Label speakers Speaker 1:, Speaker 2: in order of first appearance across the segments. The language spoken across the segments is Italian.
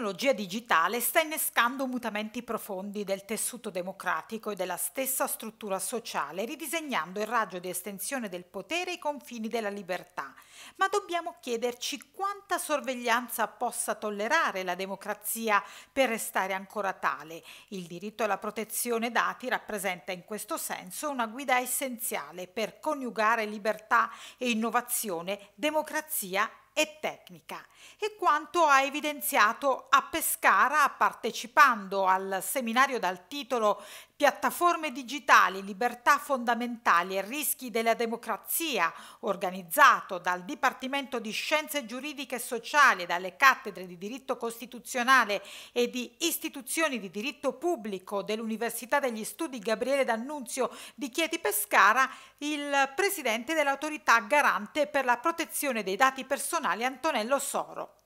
Speaker 1: tecnologia digitale sta innescando mutamenti profondi del tessuto democratico e della stessa struttura sociale, ridisegnando il raggio di estensione del potere e i confini della libertà. Ma dobbiamo chiederci quanta sorveglianza possa tollerare la democrazia per restare ancora tale. Il diritto alla protezione dati rappresenta in questo senso una guida essenziale per coniugare libertà e innovazione, democrazia e tecnica e quanto ha evidenziato a Pescara partecipando al seminario dal titolo Piattaforme digitali, libertà fondamentali e rischi della democrazia, organizzato dal Dipartimento di Scienze Giuridiche e Sociali, dalle cattedre di diritto costituzionale e di istituzioni di diritto pubblico dell'Università degli Studi Gabriele D'Annunzio di Chieti Pescara, il presidente dell'autorità garante per la protezione dei dati personali personali Antonello Soro.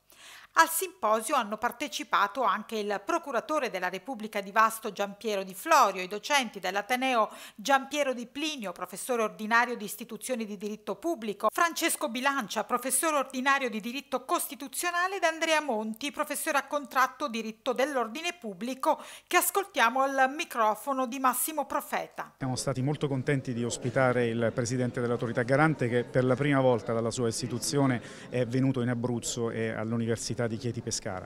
Speaker 1: Al simposio hanno partecipato anche il procuratore della Repubblica di Vasto Giampiero Di Florio, i docenti dell'Ateneo Giampiero Di Plinio, professore ordinario di istituzioni di diritto pubblico, Francesco Bilancia, professore ordinario di diritto costituzionale ed Andrea Monti, professore a contratto diritto dell'ordine pubblico, che ascoltiamo al microfono di Massimo Profeta.
Speaker 2: Siamo stati molto contenti di ospitare il presidente dell'autorità garante che per la prima volta dalla sua istituzione è venuto in Abruzzo e all'università Università di Chieti Pescara.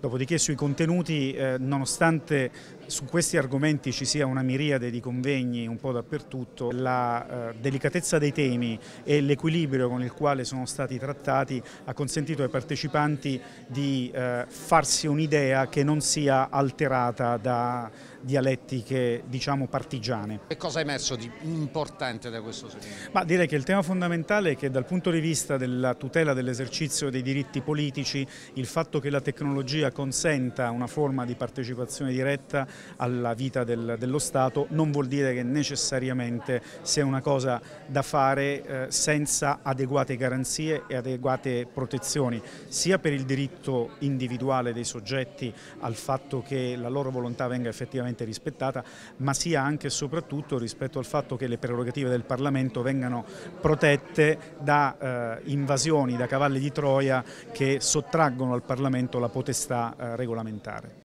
Speaker 2: Dopodiché sui contenuti, eh, nonostante su questi argomenti ci sia una miriade di convegni un po' dappertutto, la eh, delicatezza dei temi e l'equilibrio con il quale sono stati trattati ha consentito ai partecipanti di eh, farsi un'idea che non sia alterata da dialettiche diciamo partigiane. Che cosa hai messo di importante da questo seminario? Ma direi che il tema fondamentale è che dal punto di vista della tutela dell'esercizio dei diritti politici il fatto che la tecnologia consenta una forma di partecipazione diretta alla vita del, dello Stato non vuol dire che necessariamente sia una cosa da fare eh, senza adeguate garanzie e adeguate protezioni sia per il diritto individuale dei soggetti al fatto che la loro volontà venga effettivamente pienamente rispettata, ma sia anche e soprattutto rispetto al fatto che le prerogative del Parlamento vengano protette da eh, invasioni, da cavalli di Troia che sottraggono al Parlamento la potestà eh, regolamentare.